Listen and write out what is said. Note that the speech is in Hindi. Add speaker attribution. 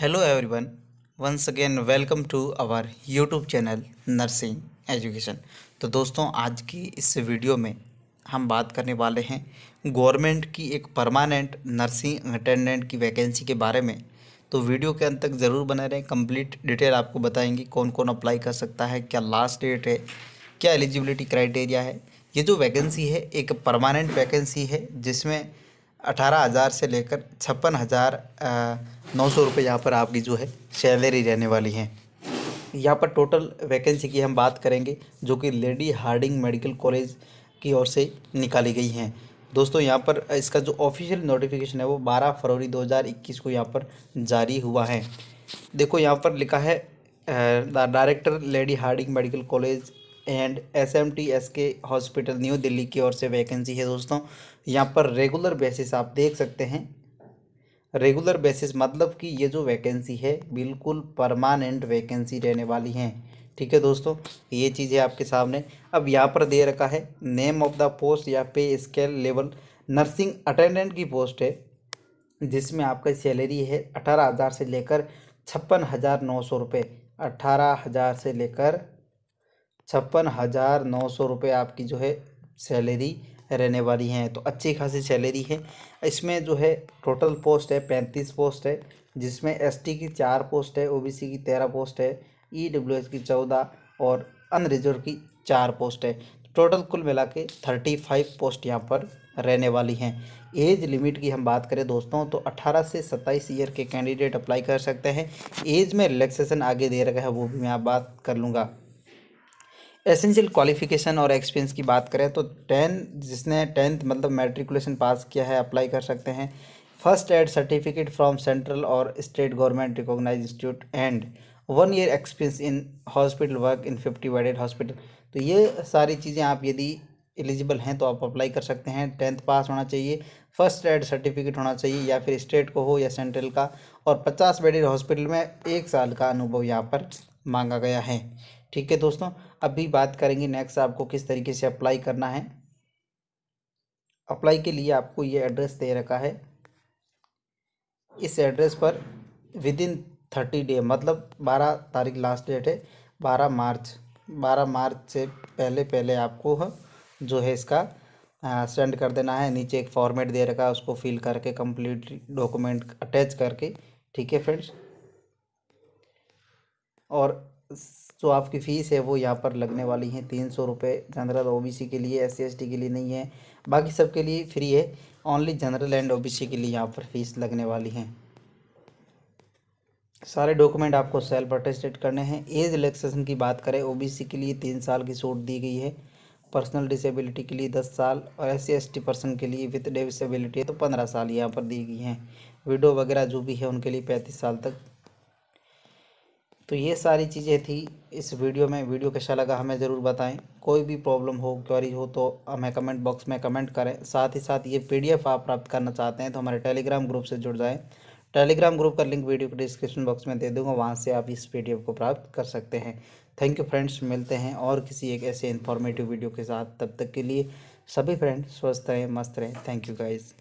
Speaker 1: hello everyone once again welcome to our YouTube channel nursing education तो दोस्तों आज की इस वीडियो में हम बात करने वाले हैं गवर्नमेंट की एक परमानेंट नर्सिंग अटेंडेंट की वैकेंसी के बारे में तो वीडियो के अंत तक ज़रूर बने रहें कंप्लीट डिटेल आपको बताएंगे कौन कौन अप्लाई कर सकता है क्या लास्ट डेट है क्या एलिजिबिलिटी क्राइटेरिया है ये जो वैकेंसी है एक परमानेंट वैकेंसी है जिसमें अठारह हज़ार से लेकर छप्पन हज़ार नौ सौ रुपये यहाँ पर आपकी जो है सैलरी रहने वाली है यहाँ पर टोटल वैकेंसी की हम बात करेंगे जो कि लेडी हार्डिंग मेडिकल कॉलेज की ओर से निकाली गई हैं दोस्तों यहाँ पर इसका जो ऑफिशियल नोटिफिकेशन है वो 12 फरवरी 2021 को यहाँ पर जारी हुआ है देखो यहाँ पर लिखा है director Lady Hardinge medical college and S M T S K hospital new Delhi की ओर से वैकेंसी है दोस्तों यहाँ पर रेगुलर बेसिस आप देख सकते हैं रेगुलर बेसिस मतलब कि ये जो वैकेंसी है बिल्कुल परमानेंट वैकेंसी रहने वाली हैं ठीक है दोस्तों ये चीज़ है आपके सामने अब यहाँ पर दे रखा है नेम ऑफ द पोस्ट या pay scale level nursing attendant की पोस्ट है जिसमें आपका सैलरी है अठारह हज़ार से लेकर छप्पन हज़ार नौ सौ रुपये अठारह हज़ार से लेकर छप्पन हज़ार नौ सौ रुपये आपकी जो है सैलरी रहने वाली है तो अच्छी खासी सैलरी है इसमें जो है टोटल पोस्ट है पैंतीस पोस्ट है जिसमें एसटी की चार पोस्ट है ओबीसी की तेरह पोस्ट है ई की चौदह और अनरिजर्व की चार पोस्ट है टोटल कुल मिला के थर्टी फाइव पोस्ट यहाँ पर रहने वाली हैं एज लिमिट की हम बात करें दोस्तों तो 18 से 27 ईयर के कैंडिडेट अप्लाई कर सकते हैं एज में रिलैक्सेशन आगे दे रखा है वो भी मैं आप बात कर लूँगा एसेंशियल क्वालिफिकेशन और एक्सपीरियंस की बात करें तो टेन जिसने टेंथ मतलब मेट्रिकुलेशन पास किया है अप्लाई कर सकते हैं first aid certificate from central और state government recognise institute and one year experience in hospital work in fifty bedded hospital तो ये सारी चीज़ें आप यदि एलिजिबल हैं तो आप अप्लाई कर सकते हैं टेंथ पास होना चाहिए फर्स्ट एड सर्टिफिकेट होना चाहिए या फिर स्टेट को हो या सेंट्रल का और पचास बेडेड हॉस्पिटल में एक साल का अनुभव यहाँ पर मांगा गया है ठीक है दोस्तों अभी बात करेंगे नेक्स्ट आपको किस तरीके से अप्लाई करना है अप्लाई के लिए आपको ये एड्रेस दे रखा है इस एड्रेस पर विद इन थर्टी डे मतलब बारह तारीख लास्ट डेट है बारह मार्च बारह मार्च से पहले पहले आपको जो है इसका सेंड कर देना है नीचे एक फॉर्मेट दे रखा है उसको फिल करके कंप्लीट डॉक्यूमेंट अटैच करके ठीक है फ्रेंड्स और जो आपकी फ़ीस है वो यहाँ पर लगने वाली है तीन सौ रुपये जनरल ओ बी सी के लिए एस सी के लिए नहीं है बाकी सब के लिए फ्री है only general and O B C के लिए यहाँ पर फ़ीस लगने वाली है सारे डॉक्यूमेंट आपको सेल्फ अटेस्टेड करने हैं एज रिलेक्सेशन की बात करें ओ बी सी के लिए तीन साल की छूट दी गई है पर्सनल डिसेबिलिटी के लिए दस साल और S C S T person के लिए विथ डिसेबिलिटी है तो पंद्रह साल यहाँ पर दी गई हैं विडो वगैरह जो भी है उनके लिए पैंतीस साल तक तो ये सारी चीज़ें थी इस वीडियो में वीडियो कैसा लगा हमें ज़रूर बताएं कोई भी प्रॉब्लम हो क्वारी हो तो हमें कमेंट बॉक्स में कमेंट करें साथ ही साथ ये पीडीएफ आप प्राप्त करना चाहते हैं तो हमारे टेलीग्राम ग्रुप से जुड़ जाएं टेलीग्राम ग्रुप का लिंक वीडियो के डिस्क्रिप्शन बॉक्स में दे दूंगा वहाँ से आप इस पी को प्राप्त कर सकते हैं थैंक यू फ्रेंड्स मिलते हैं और किसी एक ऐसे इन्फॉर्मेटिव वीडियो के साथ तब तक के लिए सभी फ्रेंड्स स्वस्थ रहें मस्त रहें थैंक यू गाइज़